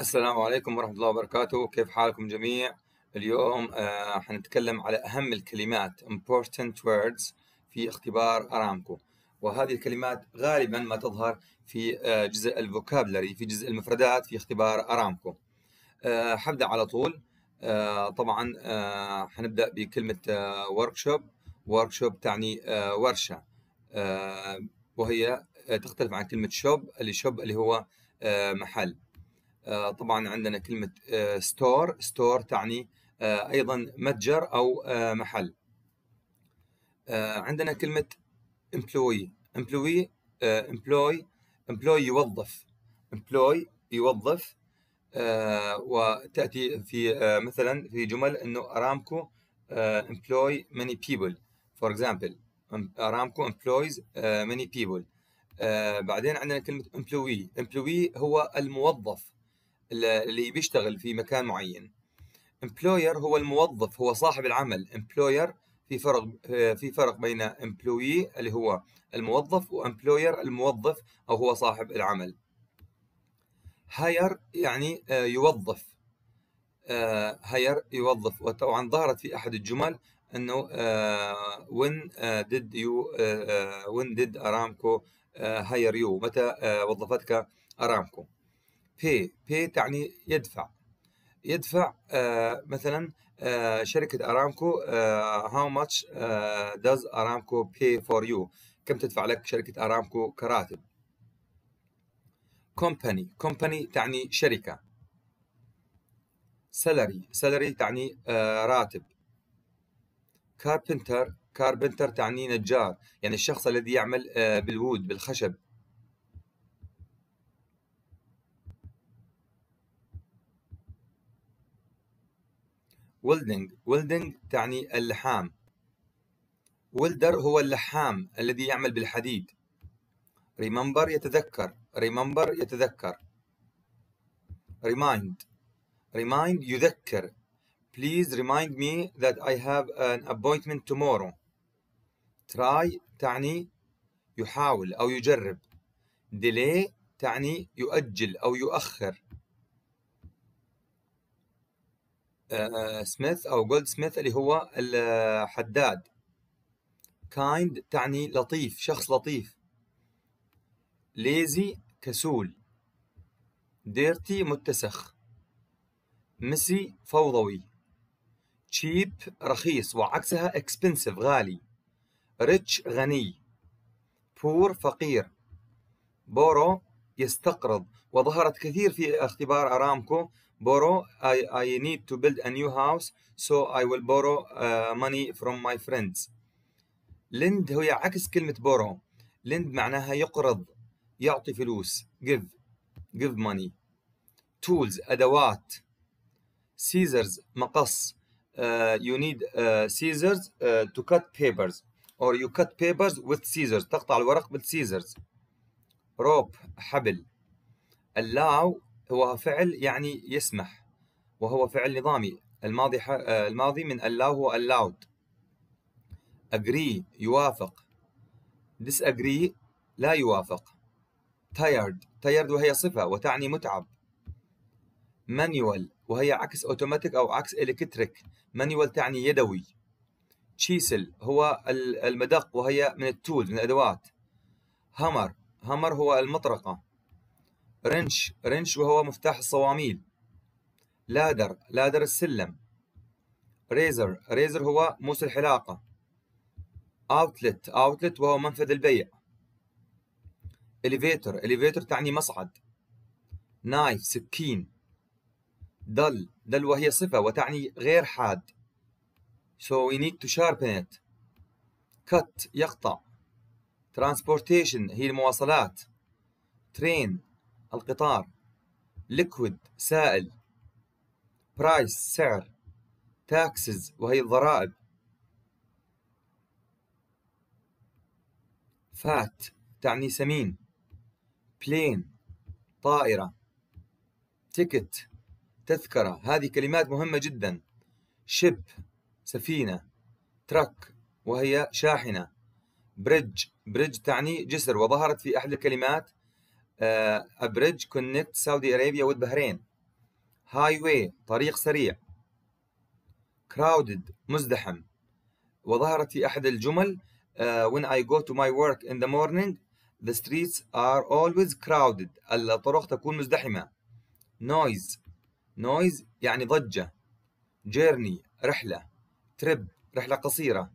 السلام عليكم ورحمة الله وبركاته كيف حالكم جميع اليوم آه حنتكلم على أهم الكلمات important words في اختبار أرامكو وهذه الكلمات غالبا ما تظهر في آه جزء الفوكابلري في جزء المفردات في اختبار أرامكو آه حبدأ على طول آه طبعا آه حنبدأ بكلمة آه workshop workshop تعني آه ورشة آه وهي آه، تختلف عن كلمة شوب اللي شوب اللي هو آه محل آه، طبعا عندنا كلمة ستور آه، ستور تعني آه، أيضا متجر أو محل عندنا كلمة امبلوي امبلوي employ employ يوظف employ يوظف وتأتي في مثلا في جمل أنه أرامكو employ many people for example أرامكو employs many people بعدين عندنا كلمة employee employee هو الموظف اللي بيشتغل في مكان معين employer هو الموظف هو صاحب العمل employer في فرق في فرق بين employee اللي هو الموظف و employer الموظف او هو صاحب العمل hire يعني آه، يوظف آه، hire يوظف وطبعا ظهرت في احد الجمل انه آه، when did you when did Aramco hire you متى وظفتك Aramco بي بي تعني يدفع يدفع آه مثلا آه شركة أرامكو آه، much آه does أرامكو pay for you كم تدفع لك شركة أرامكو كراتب company company تعني شركة salary salary تعني آه راتب carpenter carpenter تعني نجار يعني الشخص الذي يعمل آه بالوود بالخشب welding welding تعني اللحام welder هو اللحام الذي يعمل بالحديد remember يتذكر remember يتذكر remind remind يذكر please remind me that I have an appointment tomorrow try تعني يحاول أو يجرب delay تعني يؤجل أو يؤخر آه، سميث او جولد سميث اللي هو الحداد كايند تعني لطيف شخص لطيف ليزي كسول ديرتي متسخ مسي فوضوي تشيب رخيص وعكسها اكسبنسيف غالي ريتش غني بور فقير بورو يستقرض وظهرت كثير في اختبار ارامكو borrow I, I need to build a new house so I will borrow uh, money from my friends lend هو عكس كلمة borrow lend معناها يقرض يعطي فلوس give give money tools أدوات scissors مقص uh, you need uh, scissors uh, to cut papers or you cut papers with scissors تقطع الورق بالسيزرز rope حبل allow هو فعل يعني يسمح وهو فعل نظامي الماضي آه، الماضي من allow هو allowed agree يوافق disagree لا يوافق tired tired وهي صفة وتعني متعب manual وهي عكس اوتوماتيك او عكس الكتريك manual تعني يدوي chisel هو المدق وهي من التول من الادوات hammer hammer هو المطرقه رنش رنش وهو مفتاح الصواميل لادر لادر السلم ريزر ريزر هو موس الحلاقة اوتلت اوتلت وهو منفذ البيع اليفيتر اليفيتر تعني مصعد نايف سكين دل دل وهي صفة وتعني غير حاد so we need to sharpen it cut يقطع transportation هي المواصلات train القطار ليكويد سائل برايس سعر تاكسز وهي الضرائب فات تعني سمين بلين طائرة تيكت تذكرة هذه كلمات مهمة جدا شيب سفينة ترك وهي شاحنة بريدج بريدج تعني جسر وظهرت في أحد الكلمات a bridge connect Saudi Arabia with Bahrain highway طريق سريع crowded مزدحم وظهرت في أحد الجمل uh, when I go to my work in the morning the streets are always crowded الطرق تكون مزدحمة noise noise يعني ضجة journey رحلة trip رحلة قصيرة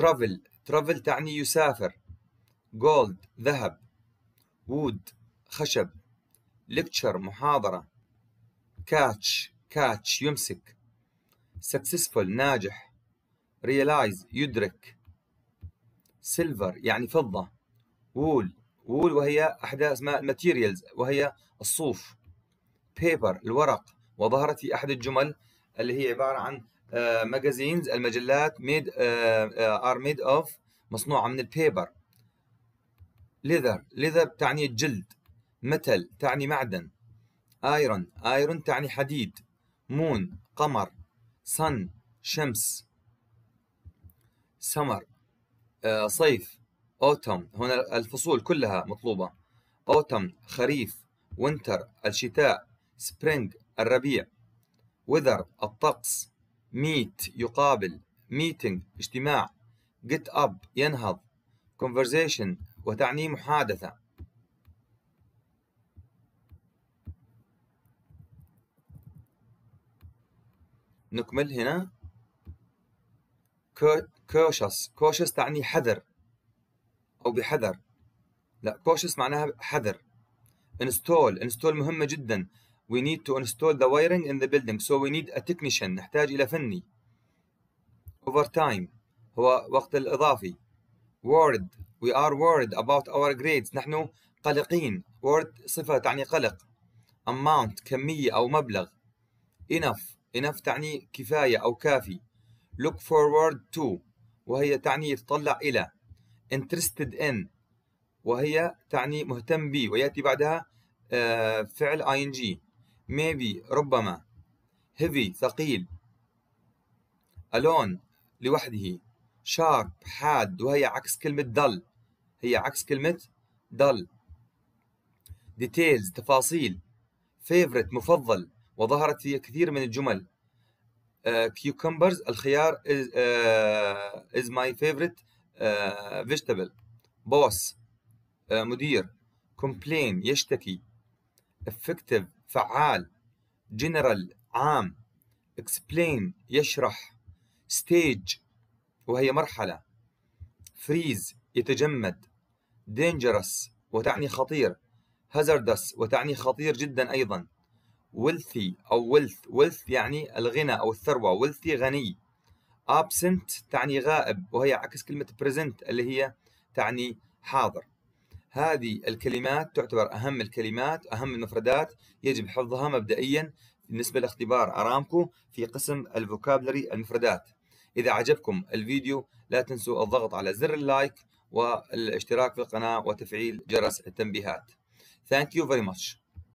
travel travel تعني يسافر gold ذهب وود خشب لكتشر محاضرة كاتش كاتش يمسك سكسسفول ناجح ريلايز يدرك سيلفر يعني فضة وول وول وهي أحدى أسماء الماتيريالز وهي الصوف بيبر الورق وظهرت في أحد الجمل اللي هي عبارة عن ماجازينز آه، المجلات ميد ار ميد اوف مصنوعة من البيبر ليذر ليذر تعني الجلد متل تعني معدن ايرون ايرون تعني حديد مون قمر صن شمس سمر آه، صيف اوتم هنا الفصول كلها مطلوبه اوتم خريف وينتر الشتاء سبرينغ الربيع وذر الطقس ميت يقابل ميتنج اجتماع جيت اب ينهض conversation وتعني محادثة نكمل هنا كوشس كوشس تعني حذر أو بحذر لا كوشس معناها حذر انستول install مهمة جدا we need to install the wiring in the building so we need a technician نحتاج إلى فني over time هو وقت الإضافي worried we are worried about our grades نحن قلقين word صفة تعني قلق amount كمية أو مبلغ enough enough تعني كفاية أو كافي look forward to وهي تعني يتطلع إلى interested in وهي تعني مهتم بي ويأتي بعدها فعل ing maybe ربما heavy ثقيل alone لوحده شارب حاد وهي عكس كلمة دل هي عكس كلمة دل details تفاصيل favorite مفضل وظهرت في كثير من الجمل cucumbers الخيار is, uh, is my favorite uh, vegetable boss uh, مدير complain يشتكي effective فعال general عام explain يشرح stage وهي مرحلة فريز يتجمد dangerous وتعني خطير hazardous وتعني خطير جدا أيضا wealthy أو wealth wealth يعني الغنى أو الثروة wealthy غني absent تعني غائب وهي عكس كلمة present اللي هي تعني حاضر هذه الكلمات تعتبر أهم الكلمات أهم المفردات يجب حفظها مبدئيا بالنسبة لاختبار أرامكو في قسم الفوكابلري المفردات إذا عجبكم الفيديو لا تنسوا الضغط على زر اللايك والاشتراك في القناة وتفعيل جرس التنبيهات Thank you very much